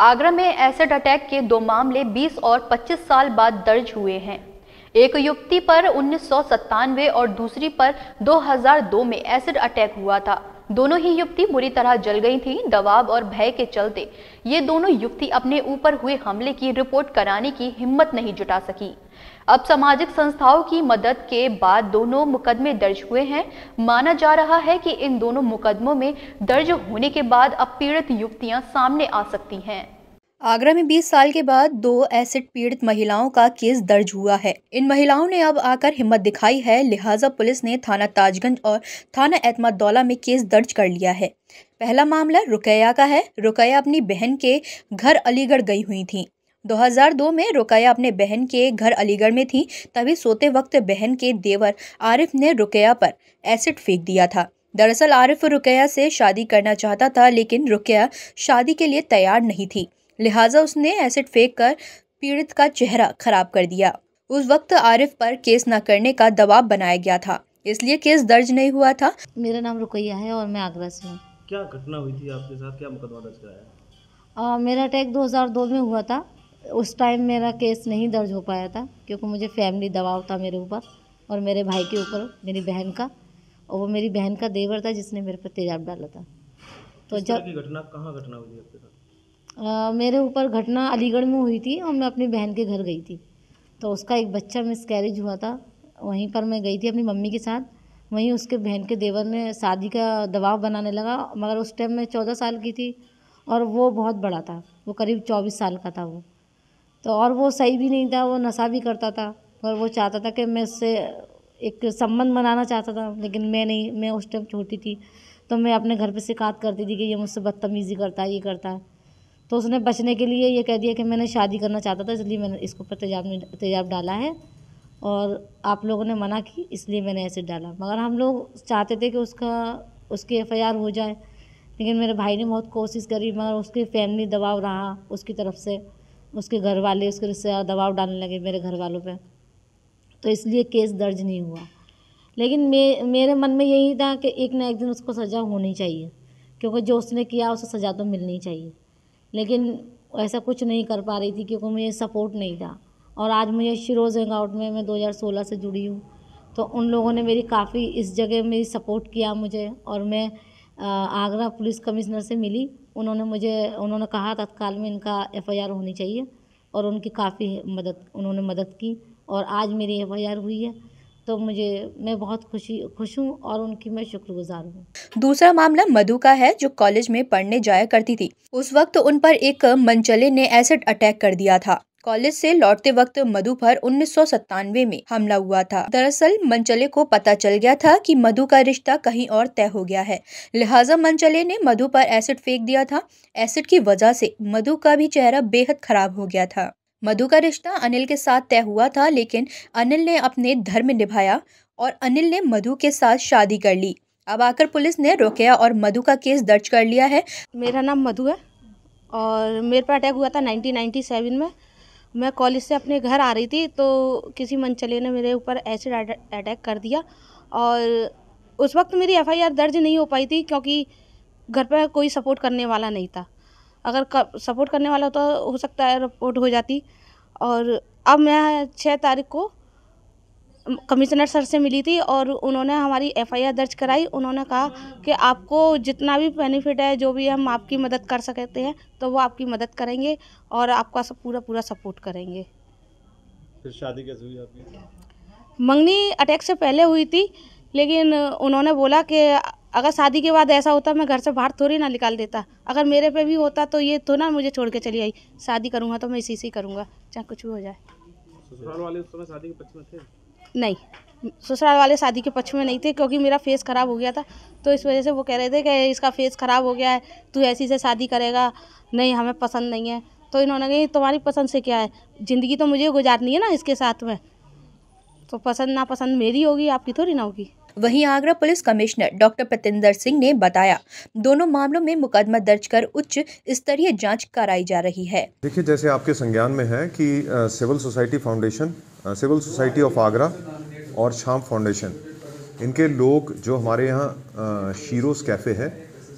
आगरा में acid attack के दो मामले 20 और 25 साल बाद दर्ज हुए हैं एक युवती पर उन्नीस और दूसरी पर 2002 में एसिड अटैक हुआ था दोनों ही युवती बुरी तरह जल गई थी दबाव और भय के चलते ये दोनों युवती अपने ऊपर हुए हमले की रिपोर्ट कराने की हिम्मत नहीं जुटा सकी अब सामाजिक संस्थाओं की मदद के बाद दोनों मुकदमे दर्ज हुए हैं माना जा रहा है कि इन दोनों मुकदमों में दर्ज होने के बाद अब पीड़ित युवतियां सामने आ सकती हैं आगरा में 20 साल के बाद दो एसिड पीड़ित महिलाओं का केस दर्ज हुआ है इन महिलाओं ने अब आकर हिम्मत दिखाई है लिहाजा पुलिस ने थाना ताजगंज और थाना एतमादौला में केस दर्ज कर लिया है पहला मामला रुकैया का है रुकैया अपनी बहन के घर अलीगढ़ गई हुई थी 2002 में रुकैया अपने बहन के घर अलीगढ़ में थी तभी सोते वक्त बहन के देवर आरिफ ने रुकैया पर एसिड फेंक दिया था दरअसल आरिफ रुकैया से शादी करना चाहता था लेकिन रुकैया शादी के लिए तैयार नहीं थी लिहाजा उसने एसिड फेंक कर पीड़ित का चेहरा खराब कर दिया उस वक्त आरिफ पर केस न करने का दबाव बनाया गया था इसलिए केस दर्ज नहीं हुआ था मेरा नाम रुकैया है और मैं आगरा से हूँ क्या घटना हुई थी आपके साथ क्या मुकदमा दर्ज कराया मेरा अटैक 2002 में हुआ था उस टाइम मेरा केस नहीं दर्ज हो पाया था क्योंकि मुझे फैमिली दबाव था मेरे ऊपर और मेरे भाई के ऊपर मेरी बहन का और वो मेरी बहन का देवर था जिसने मेरे पर तेजाब डाला था तो जब घटना कहाँ घटना हुई आपके साथ मेरे ऊपर घटना अलीगढ़ में हुई थी और मैं अपनी बहन के घर गई थी तो उसका एक बच्चा मिस कैरेज हुआ था वहीं पर मैं गई थी अपनी मम्मी के साथ वहीं उसके बहन के देवर ने शादी का दबाव बनाने लगा मगर उस टाइम मैं चौदह साल की थी और वो बहुत बड़ा था वो करीब चौबीस साल का था वो तो और वो सही भी नहीं था वो नशा भी करता था और वो चाहता था कि मैं उससे एक संबंध बनाना चाहता था लेकिन मैं नहीं मैं उस टाइम छोटी थी तो मैं अपने घर पे शिकायत करती थी कि ये मुझसे बदतमीज़ी करता है ये करता है तो उसने बचने के लिए ये कह दिया कि मैंने शादी करना चाहता था इसलिए मैंने इसके ऊपर तेजाब नहीं तेजाब डाला है और आप लोगों ने मना की इसलिए मैंने ऐसे डाला मगर हम लोग चाहते थे कि उसका उसकी एफ़ हो जाए लेकिन मेरे भाई ने बहुत कोशिश करी मगर उसकी फैमिली दबाव रहा उसकी तरफ से उसके घर वाले उसके रिश्तेदार दबाव डालने लगे मेरे घर वालों पर तो इसलिए केस दर्ज नहीं हुआ लेकिन मे मेरे मन में यही था कि एक ना एक दिन उसको सज़ा होनी चाहिए क्योंकि जो उसने किया उसे सज़ा तो मिलनी चाहिए लेकिन ऐसा कुछ नहीं कर पा रही थी क्योंकि मुझे सपोर्ट नहीं था और आज मुझे शिरोज़ हैंग आउट में मैं 2016 से जुड़ी हूँ तो उन लोगों ने मेरी काफ़ी इस जगह मेरी सपोर्ट किया मुझे और मैं आगरा पुलिस कमिश्नर से मिली उन्होंने मुझे उन्होंने कहा तत्काल में इनका एफ आई आर होनी चाहिए और उनकी काफ़ी मदद उन्होंने मदद की और आज मेरी एफ आई आर हुई है तो मुझे मैं बहुत खुशी खुश हूँ और उनकी मैं शुक्रगुजार हूँ दूसरा मामला मधु का है जो कॉलेज में पढ़ने जाया करती थी उस वक्त उन पर एक मनचले ने एसिड अटैक कर दिया था कॉलेज से लौटते वक्त मधु पर उन्नीस में हमला हुआ था दरअसल मंचले को पता चल गया था कि मधु का रिश्ता कहीं और तय हो गया है लिहाजा मंचले ने मधु पर एसिड फेंक दिया था एसिड की वजह से मधु का भी चेहरा बेहद खराब हो गया था मधु का रिश्ता अनिल के साथ तय हुआ था लेकिन अनिल ने अपने धर्म निभाया और अनिल ने मधु के साथ शादी कर ली अब आकर पुलिस ने रोकिया और मधु का केस दर्ज कर लिया है मेरा नाम मधु है और मेरे पर अटैक हुआ था नाइनटीन में मैं कॉलेज से अपने घर आ रही थी तो किसी मनचले ने मेरे ऊपर एसिड अटैक कर दिया और उस वक्त मेरी एफआईआर दर्ज नहीं हो पाई थी क्योंकि घर पर कोई सपोर्ट करने वाला नहीं था अगर कर, सपोर्ट करने वाला होता हो सकता है रिपोर्ट हो जाती और अब मैं छः तारीख को कमिश्नर सर से मिली थी और उन्होंने हमारी एफआईआर दर्ज कराई उन्होंने कहा कि आपको जितना भी बेनिफिट है जो भी हम आपकी मदद कर सकते हैं तो वो आपकी मदद करेंगे और आपका सब पूरा पूरा सपोर्ट करेंगे फिर शादी कैसे हुई आपकी मंगनी अटैक से पहले हुई थी लेकिन उन्होंने बोला कि अगर शादी के बाद ऐसा होता मैं घर से बाहर थोड़ी ना निकाल देता अगर मेरे पे भी होता तो ये तो ना मुझे छोड़ के चली आई शादी करूँगा तो मैं इसी से ही करूँगा चाहे कुछ भी हो जाए ससुराल वाले उस समय शादी के पक्ष में थे नहीं ससुराल वाले शादी के पक्ष में नहीं थे क्योंकि मेरा फेस ख़राब हो गया था तो इस वजह से वो कह रहे थे कि इसका फेस ख़राब हो गया है तू ऐसी से शादी करेगा नहीं हमें पसंद नहीं है तो इन्होंने कही तुम्हारी पसंद से क्या है ज़िंदगी तो मुझे गुजारनी है ना इसके साथ में तो पसंद नापसंद मेरी होगी आपकी थोड़ी ना होगी वहीं Agra police commissioner doctor Pratinder Singh ने बताया दोनों मामलों में मुकदमा दर्ज कर उच्च स्तरीय जांच कराई जा रही है देखिए जैसे आपके संज्ञान में है कि civil society foundation civil society of Agra और शाम फाउंडेशन इनके लोग जो हमारे यहाँ शीरोज कैफ़े है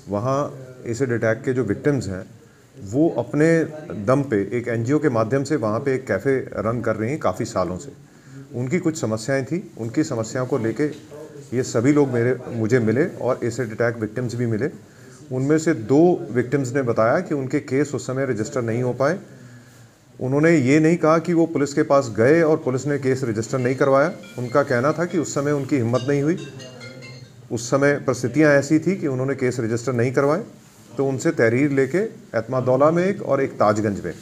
वहाँ एसिड अटैक के जो विक्टम्स हैं वो अपने दम पे एक एनजीओ के माध्यम से वहाँ पे एक कैफ़े रन कर रही हैं काफ़ी सालों से उनकी कुछ समस्याएं थी उनकी समस्याओं को लेके ये सभी लोग मेरे मुझे मिले और एसिड अटैक विक्टिम्स भी मिले उनमें से दो विक्टिम्स ने बताया कि उनके केस उस समय रजिस्टर नहीं हो पाए उन्होंने ये नहीं कहा कि वो पुलिस के पास गए और पुलिस ने केस रजिस्टर नहीं करवाया उनका कहना था कि उस समय उनकी हिम्मत नहीं हुई उस समय परिस्थितियाँ ऐसी थी कि उन्होंने केस रजिस्टर नहीं करवाए तो उनसे तहरीर लेके एतमादौला में एक और एक ताजगंज में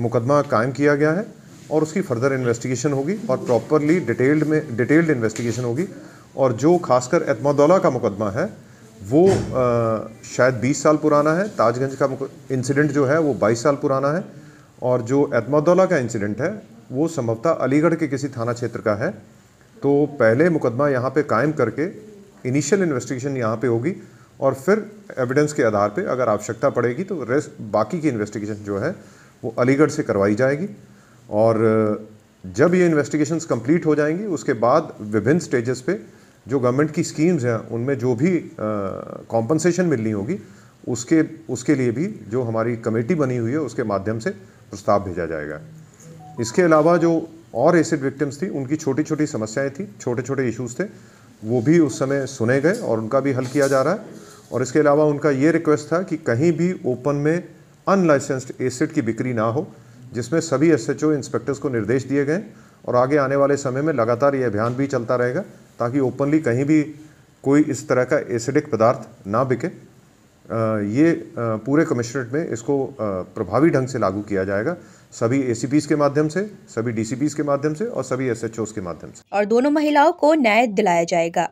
मुकदमा कायम किया गया है और उसकी फर्दर इन्वेस्टिगेशन होगी और प्रॉपरली डिटेल्ड में डिटेल्ड इन्वेस्टिगेशन होगी और जो खासकर एतमदौला का मुकदमा है वो आ, शायद 20 साल पुराना है ताजगंज का इंसिडेंट जो है वो 22 साल पुराना है और जो एतमदौला का इंसिडेंट है वो संभवतः अलीगढ़ के किसी थाना क्षेत्र का है तो पहले मुकदमा यहाँ पे कायम करके इनिशियल इन्वेस्टिगेशन यहाँ पे होगी और फिर एविडेंस के आधार पे अगर आवश्यकता पड़ेगी तो रेस्ट बाकी की इन्वेस्टिगेशन जो है वो अलीगढ़ से करवाई जाएगी और जब ये इन्वेस्टिगेशंस कंप्लीट हो जाएंगी उसके बाद विभिन्न स्टेजेस पे जो गवर्नमेंट की स्कीम्स हैं उनमें जो भी कॉम्पनसेशन मिलनी होगी उसके उसके लिए भी जो हमारी कमेटी बनी हुई है उसके माध्यम से प्रस्ताव भेजा जाएगा इसके अलावा जो और एसिड विक्टिम्स थी उनकी छोटी छोटी समस्याएं थी छोटे छोटे इश्यूज थे वो भी उस समय सुने गए और उनका भी हल किया जा रहा है और इसके अलावा उनका ये रिक्वेस्ट था कि कहीं भी ओपन में अनलाइसेंस्ड एसिड की बिक्री ना हो जिसमें सभी एस इंस्पेक्टर्स को निर्देश दिए गए और आगे आने वाले समय में लगातार ये अभियान भी चलता रहेगा ताकि ओपनली कहीं भी कोई इस तरह का एसिडिक पदार्थ ना बिके ये पूरे कमिश्नरेट में इसको प्रभावी ढंग से लागू किया जाएगा सभी ए के माध्यम से सभी डी के माध्यम से और सभी एस के माध्यम से और दोनों महिलाओं को न्याय दिलाया जाएगा